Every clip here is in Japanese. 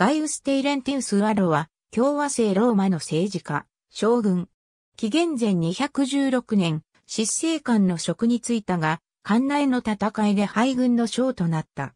ガイウス・テイレンティウス・ワロは、共和制ローマの政治家、将軍。紀元前216年、執政官の職に就いたが、艦内の戦いで敗軍の将となった。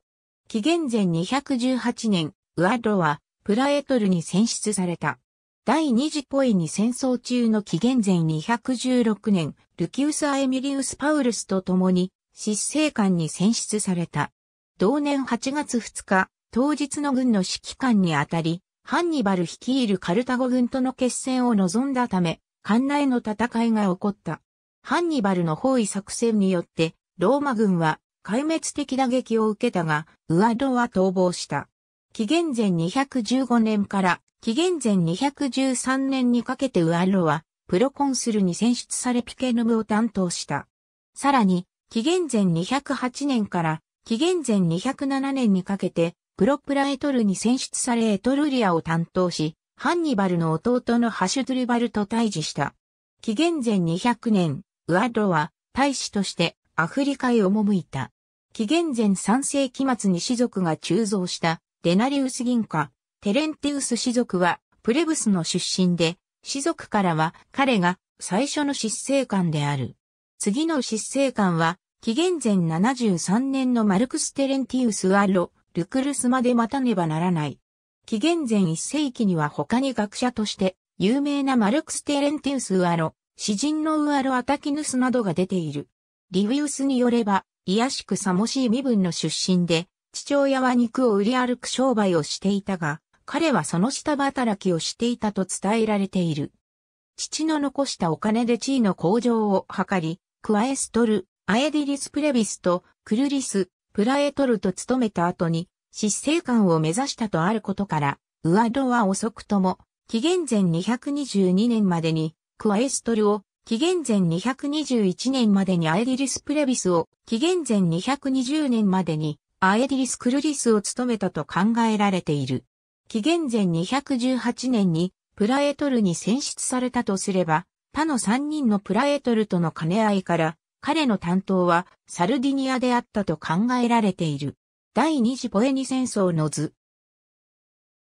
紀元前218年、ウアロは、プラエトルに選出された。第二次ポエに戦争中の紀元前216年、ルキウス・アエミリウス・パウルスと共に、執政官に選出された。同年8月2日、当日の軍の指揮官にあたり、ハンニバル率いるカルタゴ軍との決戦を望んだため、カンナへの戦いが起こった。ハンニバルの包囲作戦によって、ローマ軍は壊滅的打撃を受けたが、ウアドは逃亡した。紀元前215年から紀元前213年にかけてウアロはプロコンスルに選出されピケヌムを担当した。さらに、紀元前208年から紀元前207年にかけてプロプラエトルに選出されエトルリアを担当し、ハンニバルの弟のハシュドゥルバルと対峙した。紀元前200年、ウアドは大使としてアフリカへ赴いた。紀元前3世紀末に士族が鋳造したデナリウス銀貨、テレンテウス士族はプレブスの出身で、士族からは彼が最初の執政官である。次の執政官は紀元前73年のマルクス・テレンティウス・アロ、ルクルスまで待たねばならない。紀元前1世紀には他に学者として、有名なマルクス・テレンティウス・ウアロ、詩人のウアロ・アタキヌスなどが出ている。リィウスによれば、癒しくさもしい身分の出身で、父親は肉を売り歩く商売をしていたが、彼はその下働きをしていたと伝えられている。父の残したお金で地位の向上を図り、クワエストル、アエディリス・プレビスとクルリス、プラエトルと務めた後に、執政官を目指したとあることから、ウアドは遅くとも、紀元前222年までに、クアエストルを、紀元前221年までにアエディリス・プレビスを、紀元前220年までに、アエディリス・クルリスを務めたと考えられている。紀元前218年に、プラエトルに選出されたとすれば、他の3人のプラエトルとの兼ね合いから、彼の担当はサルディニアであったと考えられている。第二次ポエニ戦争の図。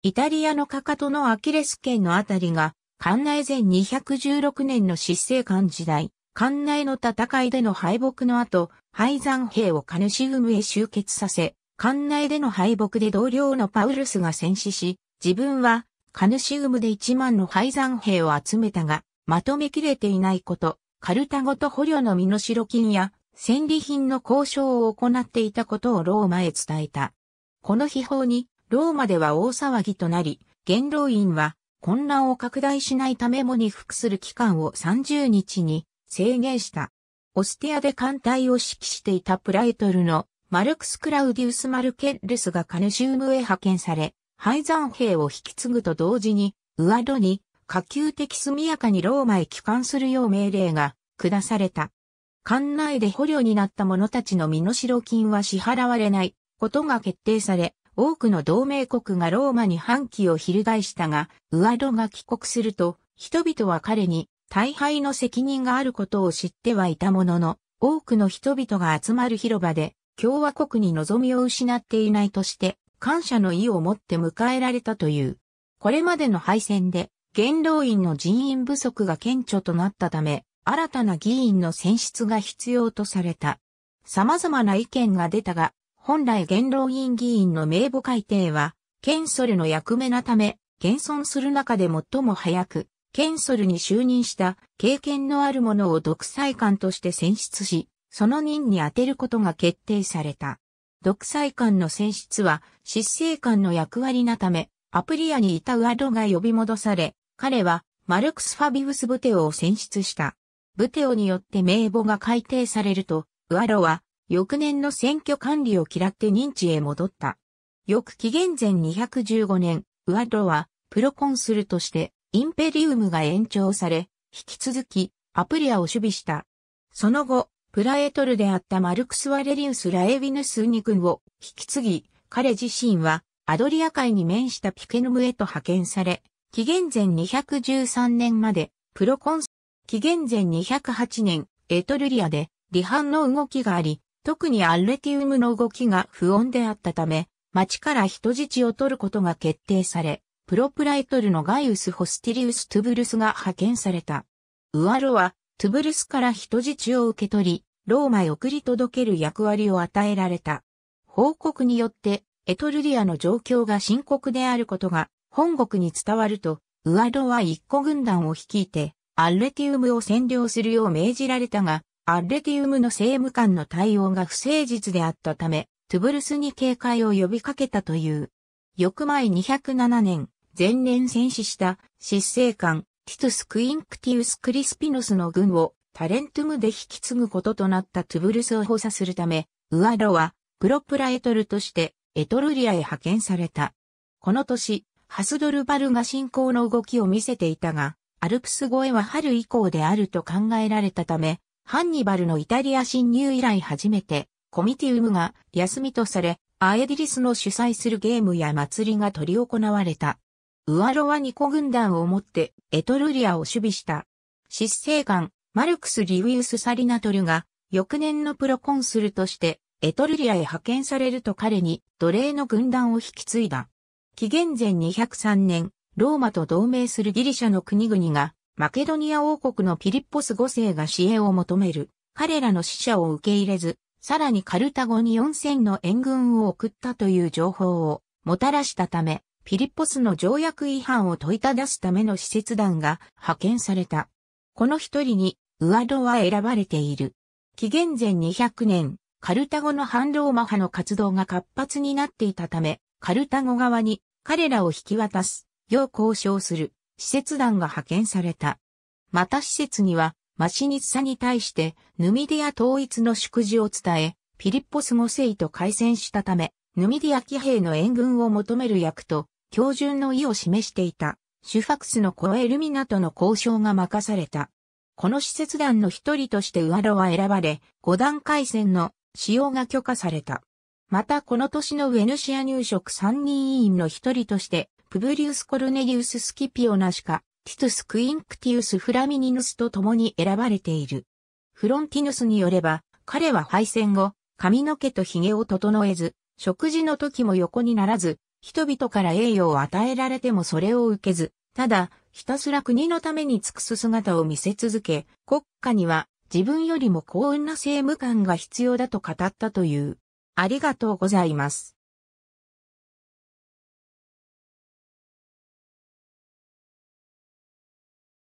イタリアのかかとのアキレス腱のあたりが、館内前216年の執政官時代、館内の戦いでの敗北の後、敗山兵をカヌシウムへ集結させ、館内での敗北で同僚のパウルスが戦死し、自分はカヌシウムで1万の敗山兵を集めたが、まとめきれていないこと、カルタゴと捕虜の身代金や戦利品の交渉を行っていたことをローマへ伝えた。この秘宝に、ローマでは大騒ぎとなり、元老院は混乱を拡大しないためもに服する期間を30日に制限した。オスティアで艦隊を指揮していたプライトルのマルクス・クラウディウス・マルケルスがカヌシウムへ派遣され、廃山兵を引き継ぐと同時に、ウアドに下級的速やかにローマへ帰還するよう命令が下された。館内で捕虜になった者たちの身代金は支払われないことが決定され、多くの同盟国がローマに反旗を翻したが、ウアロが帰国すると、人々は彼に大敗の責任があることを知ってはいたものの、多くの人々が集まる広場で、共和国に望みを失っていないとして、感謝の意を持って迎えられたという。これまでの敗戦で、元老院の人員不足が顕著となったため、新たな議員の選出が必要とされた。様々な意見が出たが、本来元老院議員の名簿改定は、県ソルの役目なため、現存する中で最も早く、県ソルに就任した経験のある者を独裁官として選出し、その任に当てることが決定された。独裁官の選出は、執政官の役割なため、アプリアにいたウアドが呼び戻され、彼はマルクス・ファビウス・ブテオを選出した。ブテオによって名簿が改定されると、ウアロは翌年の選挙管理を嫌って認知へ戻った。翌紀元前215年、ウアロはプロコンスルとしてインペリウムが延長され、引き続きアプリアを守備した。その後、プラエトルであったマルクス・ワレリウス・ラエヴィヌス2軍を引き継ぎ、彼自身はアドリア海に面したピケヌムへと派遣され、紀元前213年まで、プロコンス、紀元前208年、エトルリアで、離反の動きがあり、特にアルレティウムの動きが不穏であったため、町から人質を取ることが決定され、プロプライトルのガイウス・ホスティリウス・トゥブルスが派遣された。ウアロは、トゥブルスから人質を受け取り、ローマへ送り届ける役割を与えられた。報告によって、エトルリアの状況が深刻であることが本国に伝わると、ウアドは一個軍団を率いて、アッレティウムを占領するよう命じられたが、アッレティウムの政務官の対応が不誠実であったため、トゥブルスに警戒を呼びかけたという。翌前207年、前年戦死した失政官、ティトゥス・クインクティウス・クリスピノスの軍をタレントゥムで引き継ぐこととなったトゥブルスを補佐するため、ウアドはプロプラエトルとしてエトルリアへ派遣された。この年、ハスドルバルが進行の動きを見せていたが、アルプス越えは春以降であると考えられたため、ハンニバルのイタリア侵入以来初めて、コミティウムが休みとされ、アエディリスの主催するゲームや祭りが執り行われた。ウアロはニコ軍団を持ってエトルリアを守備した。失政官、マルクス・リウィウス・サリナトルが、翌年のプロコンスルとして、エトルリアへ派遣されると彼に奴隷の軍団を引き継いだ。紀元前203年、ローマと同盟するギリシャの国々が、マケドニア王国のピリッポス5世が支援を求める。彼らの死者を受け入れず、さらにカルタゴに4000の援軍を送ったという情報をもたらしたため、ピリッポスの条約違反を問いただすための使節団が派遣された。この一人に、ウアドは選ばれている。紀元前200年、カルタゴの反ローマ派の活動が活発になっていたため、カルタゴ側に彼らを引き渡す、要交渉する、使節団が派遣された。また施設には、マシニツサに対して、ヌミディア統一の祝辞を伝え、ピリッポス5世と開戦したため、ヌミディア騎兵の援軍を求める役と、標準の意を示していた、シュファクスのコエルミナとの交渉が任された。この使節団の一人としてウアロは選ばれ、5段回戦の使用が許可された。またこの年のウェヌシア入植三人委員の一人として、プブリウス・コルネリウス・スキピオナシカ、ティトゥス・クインクティウス・フラミニヌスと共に選ばれている。フロンティヌスによれば、彼は敗戦後、髪の毛と髭を整えず、食事の時も横にならず、人々から栄誉を与えられてもそれを受けず、ただ、ひたすら国のために尽くす姿を見せ続け、国家には自分よりも幸運な政務官が必要だと語ったという。ありがとうございます。